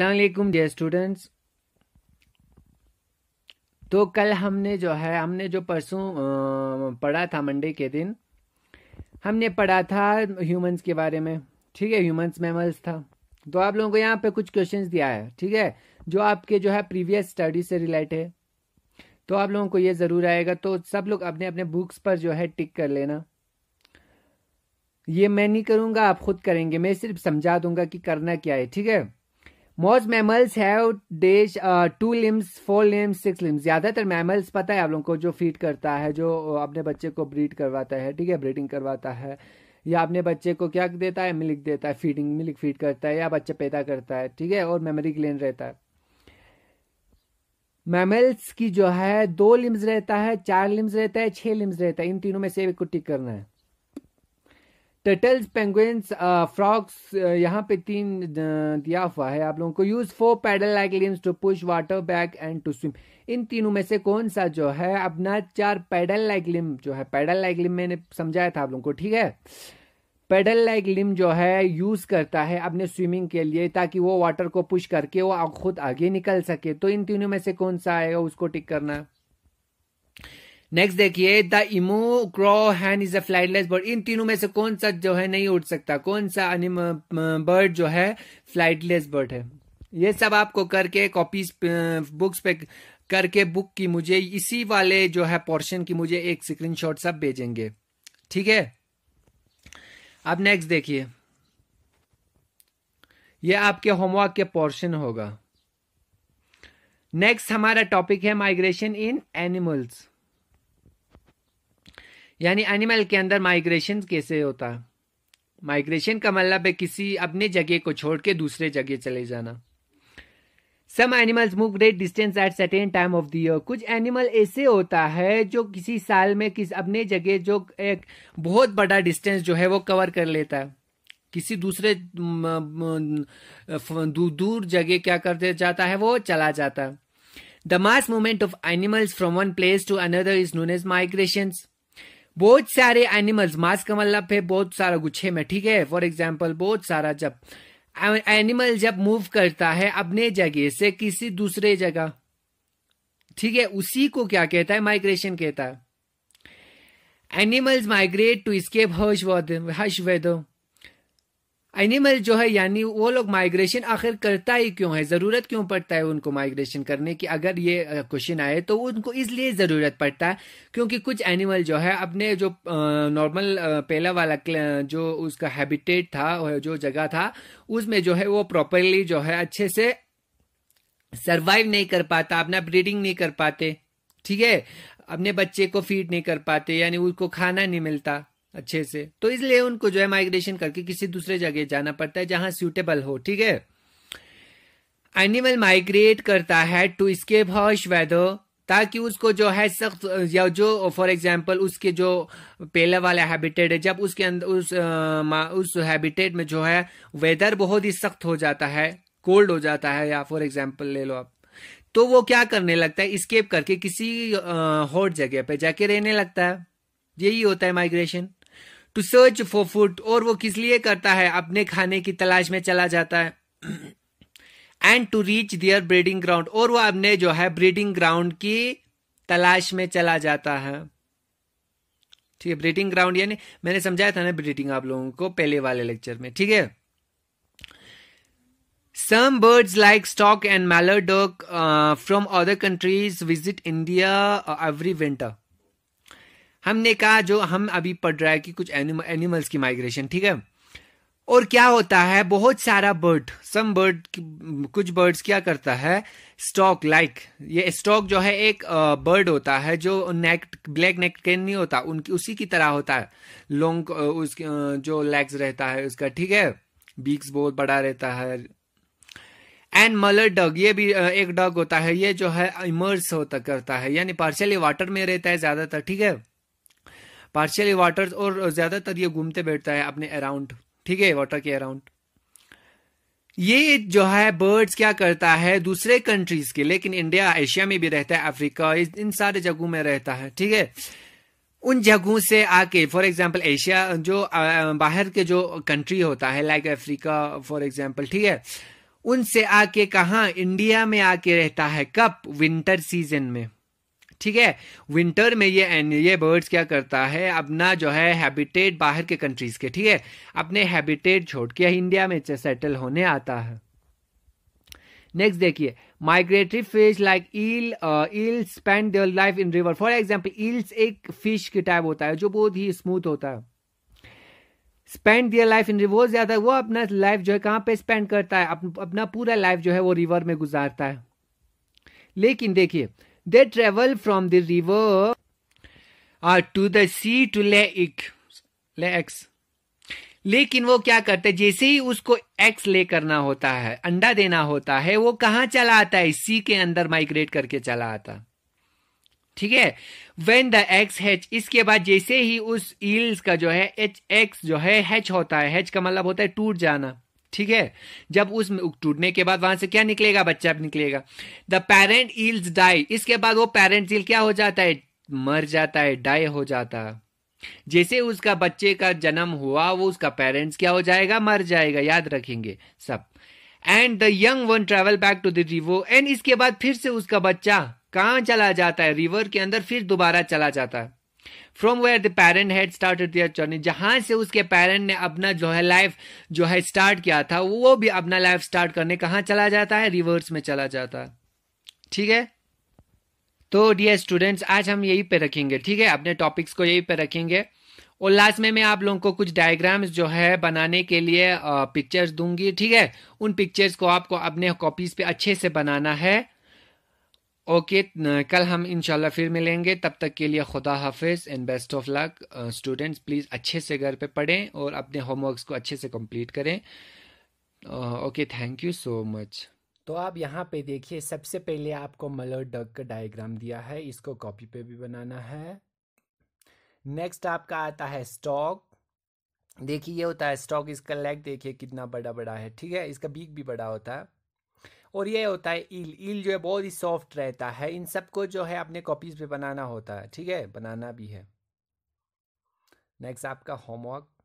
असलकुम dear students तो कल हमने जो है हमने जो परसों पढ़ा था मंडे के दिन हमने पढ़ा था ह्यूमंस के बारे में ठीक है ह्यूमंस मेमल्स था तो आप लोगों को यहाँ पे कुछ क्वेश्चंस दिया है ठीक है जो आपके जो है प्रीवियस स्टडी से रिलेटेड है तो आप लोगों को ये ज़रूर आएगा तो सब लोग अपने अपने बुक्स पर जो है टिक कर लेना ये मैं नहीं करूँगा आप खुद करेंगे मैं सिर्फ समझा दूंगा कि करना क्या है ठीक है most mammals have two limbs four limbs six limbs ज़्यादातर मैमल्स पता है आप लोगों को जो फीड करता है जो अपने बच्चे को ब्रीड करवाता है ठीक है ब्रीडिंग करवाता है या अपने बच्चे को क्या देता है मिल्क देता है फीडिंग मिल्क फीड करता है या बच्चा पैदा करता है ठीक है और मेमोरी क्लेन रहता है मैमल्स की जो है दो लिम्स रहता है चार लिम्स रहता है छह लिम्स रहता है इन तीनों में से एक को टिक करना है टर्टल्स पेंगुइन्स फ्रॉक्स यहाँ पे तीन uh, दिया हुआ है आप लोगों को use four paddle like limbs to push water back and to swim इन तीनों में से कौन सा जो है अपना चार पैडल लाइक लिम जो है पैडल लाइक लिम मैंने समझाया था आप लोगों को ठीक है पेडल लाइक लिम जो है यूज़ करता है अपने स्विमिंग के लिए ताकि वो वाटर को पुश करके वो खुद आगे निकल सके तो इन तीनों में से कौन सा आएगा उसको टिक करना है नेक्स्ट देखिए the emu crow hen is a flightless bird इन तीनों में से कौन सा जो है नहीं उड़ सकता कौन सा बर्ड जो है फ्लाइटलेस बर्ड है ये सब आपको करके कॉपीज बुक्स पे करके बुक की मुझे इसी वाले जो है पोर्शन की मुझे एक स्क्रीनशॉट सब भेजेंगे ठीक है अब नेक्स्ट देखिए ये आपके होमवर्क के पोर्शन होगा नेक्स्ट हमारा टॉपिक है माइग्रेशन इन एनिमल्स यानी एनिमल के अंदर माइग्रेशन कैसे होता माइग्रेशन का मतलब है किसी अपने जगह को छोड़ के दूसरे जगह चले जाना some animals move great distance at certain time of the year कुछ एनिमल ऐसे होता है जो किसी साल में किस अपने जगह जो एक बहुत बड़ा डिस्टेंस जो है वो कवर कर लेता है किसी दूसरे दूर जगह क्या करते जाता है वो चला जाता है the mass movement of animals from one place to another is known as migrations बहुत सारे एनिमल्स मास मतलब पे बहुत सारा गुच्छे में ठीक है फॉर एग्जाम्पल बहुत सारा जब एनिमल जब मूव करता है अपने जगह से किसी दूसरे जगह ठीक है उसी को क्या कहता है माइग्रेशन कहता है animals migrate to escape harsh harsh weather animal जो है यानी वो लोग माइग्रेशन आखिर करता ही क्यों है ज़रूरत क्यों पड़ता है उनको माइग्रेशन करने की अगर ये क्वेश्चन आए तो उनको इसलिए ज़रूरत पड़ता है क्योंकि कुछ एनिमल जो है अपने जो नॉर्मल पहला वाला जो उसका हैबिटेट था जो जगह था उसमें जो है वो प्रॉपरली जो है अच्छे से सर्वाइव नहीं कर पाता अपना ब्रीडिंग नहीं कर पाते ठीक है अपने बच्चे को फीड नहीं कर पाते यानी उसको खाना नहीं मिलता अच्छे से तो इसलिए उनको जो है माइग्रेशन करके किसी दूसरे जगह जाना पड़ता है जहां सूटेबल हो ठीक है एनिमल माइग्रेट करता है टू स्केप हॉश वेदर ताकि उसको जो है सख्त या जो फॉर एग्जांपल उसके जो पहले वाला हैबिटेट है जब उसके अंदर उस आ, उस हैबिटेट में जो है वेदर बहुत ही सख्त हो जाता है कोल्ड हो जाता है या फॉर एग्जांपल ले लो आप तो वो क्या करने लगता है स्केप करके किसी हॉट जगह पे जाके रहने लगता है यही होता है migration to search for food और वो किस लिए करता है अपने खाने की तलाश में चला जाता है and to reach their breeding ground और वो अपने जो है ब्रीडिंग ग्राउंड की तलाश में चला जाता है ठीक है ब्रीडिंग ग्राउंड यानी मैंने समझाया था ना ब्रीडिंग आप लोगों को पहले वाले लेक्चर में ठीक है some birds like stork and mallard from other countries visit India every winter हमने कहा जो हम अभी पढ़ रहा है कि कुछ एनिमल एनिमल्स की माइग्रेशन ठीक है और क्या होता है बहुत सारा बर्ड सम बर्ड कुछ बर्ड्स क्या करता है स्टॉक लाइक like, ये स्टॉक जो है एक बर्ड होता है जो नेक ब्लैक नेक नहीं होता उनकी उसी की तरह होता है लॉन्ग उसके जो लेग्स रहता है उसका ठीक है बीक्स बहुत बड़ा रहता है एंड मलर डग ये भी एक डग होता है ये जो है इमर्स होता करता है यानी पार्शियली वाटर में रहता है ज्यादातर ठीक है पार्शियली वाटर और ज़्यादातर ये घूमते बैठता है अपने अराउंड ठीक है वाटर के अराउंड ये जो है बर्ड्स क्या करता है दूसरे कंट्रीज के लेकिन इंडिया एशिया में भी रहता है अफ्रीका इन सारे जगहों में रहता है ठीक है उन जगहों से आके फॉर एग्जाम्पल एशिया जो बाहर के जो कंट्री होता है लाइक अफ्रीका फॉर एग्जाम्पल ठीक है उनसे आके कहा इंडिया में आके रहता है कब विंटर सीजन में ठीक है विंटर में ये ये बर्ड्स क्या करता है अपना जो है हैबिटेट बाहर के कंट्रीज के ठीक है अपने हैबिटेट छोड़ के इंडिया में सेटल होने आता है नेक्स्ट देखिए migratory fish like eel eel spend their life in river for example eels एक फिश की टाइप होता है जो बहुत ही स्मूथ होता है spend their life in river ज्यादा वो अपना लाइफ जो है कहाँ पे स्पेंड करता है अप, अपना पूरा लाइफ जो है वो रिवर में गुजारता है लेकिन देखिए They travel from the river uh, to the sea to lay egg. लेकिन वो क्या करते है जैसे ही उसको एक्स ले करना होता है अंडा देना होता है वो कहां चला आता है सी के अंदर माइग्रेट करके चला आता ठीक है वेन द एक्स हैच इसके बाद जैसे ही उस ईल्स का जो है एच एक्स जो है हैच होता है हैच का मतलब होता है टूट जाना ठीक है जब उस टूटने के बाद वहां से क्या निकलेगा बच्चा निकलेगा द पेरेंट इल्स डाई इसके बाद वो पेरेंट इल क्या हो जाता है मर जाता है डाई हो जाता जैसे उसका बच्चे का जन्म हुआ वो उसका पेरेंट्स क्या हो जाएगा मर जाएगा याद रखेंगे सब and the young one travel back to the river and इसके बाद फिर से उसका बच्चा कहां चला जाता है रिवर के अंदर फिर दोबारा चला जाता है from where the parent had started their journey जहां से उसके पेरेंट ने अपना जो है लाइफ जो है स्टार्ट किया था वो भी अपना लाइफ स्टार्ट करने कहा चला जाता है रिवर्स में चला जाता है ठीक है तो डियर स्टूडेंट्स आज हम यही पे रखेंगे ठीक है अपने टॉपिक्स को यही पे रखेंगे और लास्ट में मैं आप लोगों को कुछ डायग्राम्स जो है बनाने के लिए पिक्चर्स दूंगी ठीक है उन पिक्चर्स को आपको अपने कॉपीज पे अच्छे से बनाना है ओके कल हम इंशाल्लाह फिर मिलेंगे तब तक के लिए खुदा हाफिज and best of luck students please अच्छे से घर पे पढ़ें और अपने होमवर्क्स को अच्छे से कंप्लीट करें okay thank you so much तो आप यहाँ पे देखिए सबसे पहले आपको मलर डग का डायग्राम दिया है इसको कॉपी पे भी बनाना है नेक्स्ट आपका आता है स्टॉक देखिए ये होता है स्टॉक इसका लेग देखिए कितना बड़ा बड़ा है ठीक है इसका बीक भी बड़ा होता है और ये होता है ईल ईल जो है बहुत ही सॉफ्ट रहता है इन सबको जो है अपने कॉपीज पे बनाना होता है ठीक है बनाना भी है नेक्स्ट आपका होमवर्क